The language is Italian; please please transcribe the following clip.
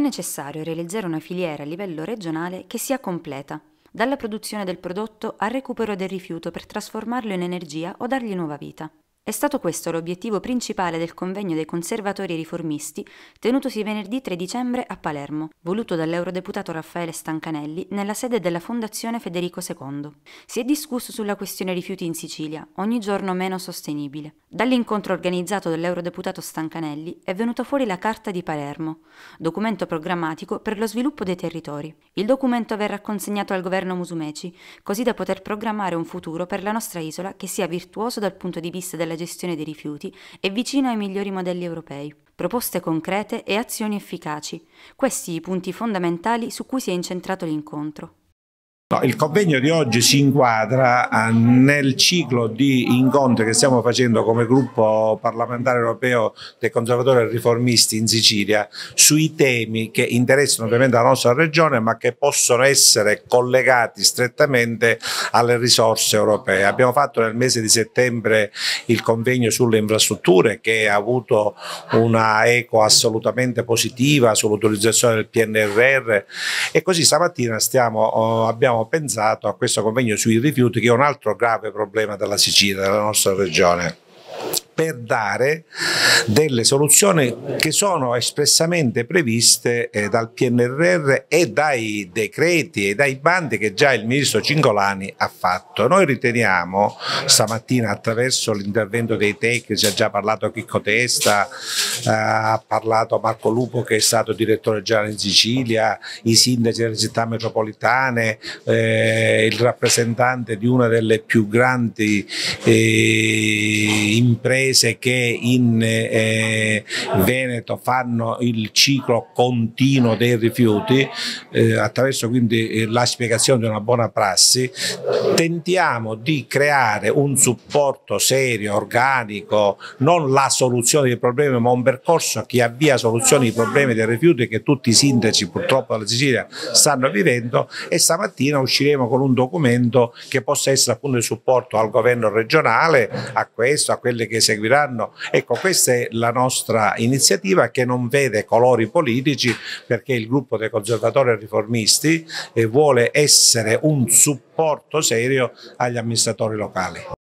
necessario realizzare una filiera a livello regionale che sia completa, dalla produzione del prodotto al recupero del rifiuto per trasformarlo in energia o dargli nuova vita. È stato questo l'obiettivo principale del convegno dei conservatori riformisti tenutosi venerdì 3 dicembre a Palermo, voluto dall'eurodeputato Raffaele Stancanelli nella sede della Fondazione Federico II. Si è discusso sulla questione rifiuti in Sicilia, ogni giorno meno sostenibile. Dall'incontro organizzato dall'eurodeputato Stancanelli è venuta fuori la Carta di Palermo, documento programmatico per lo sviluppo dei territori. Il documento verrà consegnato al governo Musumeci, così da poter programmare un futuro per la nostra isola che sia virtuoso dal punto di vista della gestione dei rifiuti è vicino ai migliori modelli europei. Proposte concrete e azioni efficaci. Questi i punti fondamentali su cui si è incentrato l'incontro. No, il convegno di oggi si inquadra eh, nel ciclo di incontri che stiamo facendo come gruppo parlamentare europeo dei conservatori e riformisti in Sicilia sui temi che interessano ovviamente la nostra regione ma che possono essere collegati strettamente alle risorse europee. Abbiamo fatto nel mese di settembre il convegno sulle infrastrutture che ha avuto una eco assolutamente positiva sull'utilizzazione del PNRR e così stamattina stiamo, oh, abbiamo pensato a questo convegno sui rifiuti che è un altro grave problema della Sicilia, della nostra regione per dare delle soluzioni che sono espressamente previste eh, dal PNRR e dai decreti e dai bandi che già il ministro Cingolani ha fatto. Noi riteniamo stamattina attraverso l'intervento dei tecnici, ha già parlato Chicco Testa, eh, ha parlato Marco Lupo che è stato direttore generale in Sicilia, i sindaci delle città metropolitane, eh, il rappresentante di una delle più grandi imprese che in e Veneto fanno il ciclo continuo dei rifiuti, eh, attraverso quindi eh, la spiegazione di una buona prassi, tentiamo di creare un supporto serio, organico, non la soluzione dei problemi, ma un percorso che avvia soluzioni ai problemi dei rifiuti che tutti i sindaci purtroppo della Sicilia stanno vivendo e stamattina usciremo con un documento che possa essere appunto il supporto al governo regionale, a questo, a quelle che seguiranno. Ecco, questa è è la nostra iniziativa che non vede colori politici perché il gruppo dei conservatori e riformisti eh, vuole essere un supporto serio agli amministratori locali.